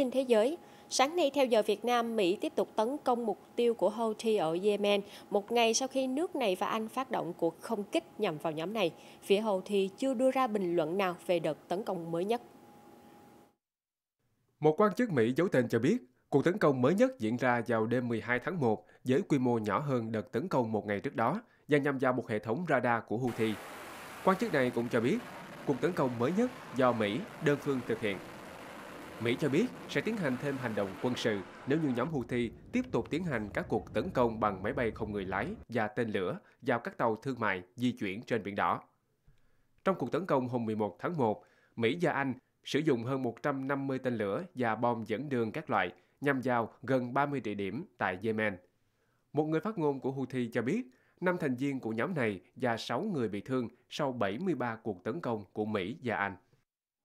tin thế giới. Sáng nay theo giờ Việt Nam, Mỹ tiếp tục tấn công mục tiêu của Houthi ở Yemen, một ngày sau khi nước này và Anh phát động cuộc không kích nhằm vào nhóm này. Phía Houthi chưa đưa ra bình luận nào về đợt tấn công mới nhất. Một quan chức Mỹ giấu tên cho biết, cuộc tấn công mới nhất diễn ra vào đêm 12 tháng 1 với quy mô nhỏ hơn đợt tấn công một ngày trước đó và nhằm vào một hệ thống radar của Houthi. Quan chức này cũng cho biết, cuộc tấn công mới nhất do Mỹ đơn phương thực hiện Mỹ cho biết sẽ tiến hành thêm hành động quân sự nếu như nhóm Houthi tiếp tục tiến hành các cuộc tấn công bằng máy bay không người lái và tên lửa vào các tàu thương mại di chuyển trên biển đỏ. Trong cuộc tấn công hôm 11 tháng 1, Mỹ và Anh sử dụng hơn 150 tên lửa và bom dẫn đường các loại nhằm vào gần 30 địa điểm tại Yemen. Một người phát ngôn của Houthi cho biết, năm thành viên của nhóm này và 6 người bị thương sau 73 cuộc tấn công của Mỹ và Anh.